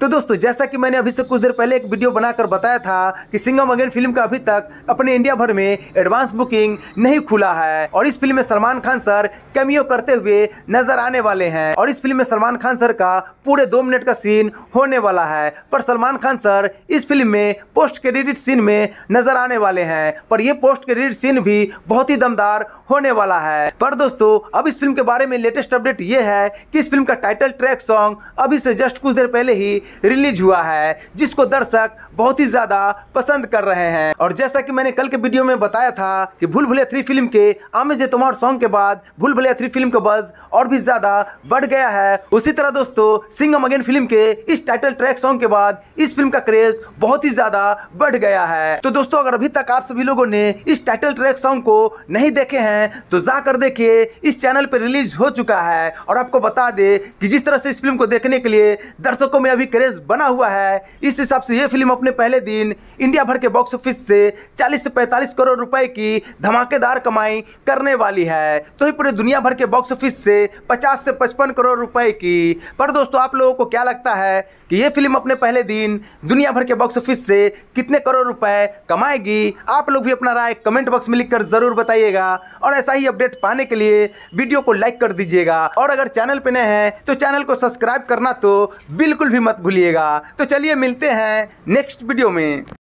तो दोस्तों जैसा कि मैंने अभी से कुछ देर पहले एक वीडियो बनाकर बताया था कि सिंगम अगेन फिल्म का अभी तक अपने इंडिया भर में एडवांस बुकिंग नहीं खुला है और इस फिल्म में सलमान खान सर कैमियो करते हुए नजर आने वाले हैं और इस फिल्म में सलमान खान सर का पूरे दो मिनट का सीन होने वाला है पर सलमान खान सर इस फिल्म में पोस्ट क्रेडिट सीन में नजर आने वाले हैं पर यह पोस्ट क्रेडिट सीन भी बहुत ही दमदार होने वाला है पर दोस्तों अब इस फिल्म के बारे में लेटेस्ट अपडेट ये है कि इस फिल्म का टाइटल ट्रैक सॉन्ग अभी से जस्ट कुछ देर पहले ही रिलीज हुआ है जिसको दर्शक बहुत ही ज़्यादा पसंद कर रहे हैं और जैसा कि मैंने कल के वीडियो में बताया था कि भूल भले थ्री फिल्म के आमिर जय तुम्हार सॉन्ग के बाद भूल भुलैया थ्री फिल्म का बज और भी ज़्यादा बढ़ गया है उसी तरह दोस्तों सिंगम अगेन फिल्म के इस टाइटल ट्रैक सॉन्ग के बाद इस फिल्म का क्रेज बहुत ही ज़्यादा बढ़ गया है तो दोस्तों अगर अभी तक आप सभी लोगों ने इस टाइटल ट्रैक सॉन्ग को नहीं देखे हैं तो जाकर देखिए इस चैनल पर रिलीज हो चुका है और आपको बता दे कि जिस तरह से इस फिल्म को देखने के लिए दर्शकों में अभी क्रेज बना हुआ है इस हिसाब से ये फिल्म अपने पहले दिन इंडिया भर के बॉक्स ऑफिस से 40 से 45 करोड़ रुपए की धमाकेदार कमाई करने वाली है तो ही पूरे दुनिया भर के बॉक्स ऑफिस से 50 से 55 करोड़ रुपए की पर दोस्तों आप लोगों को क्या लगता है कि ये फिल्म अपने पहले दिन दुनिया भर के बॉक्स ऑफिस से कितने करोड़ रुपए कमाएगी आप लोग भी अपना राय कमेंट बॉक्स में लिखकर ज़रूर बताइएगा और ऐसा ही अपडेट पाने के लिए वीडियो को लाइक कर दीजिएगा और अगर चैनल पर नए हैं तो चैनल को सब्सक्राइब करना तो बिल्कुल भी मत भूलिएगा तो चलिए मिलते हैं नेक्स्ट वीडियो में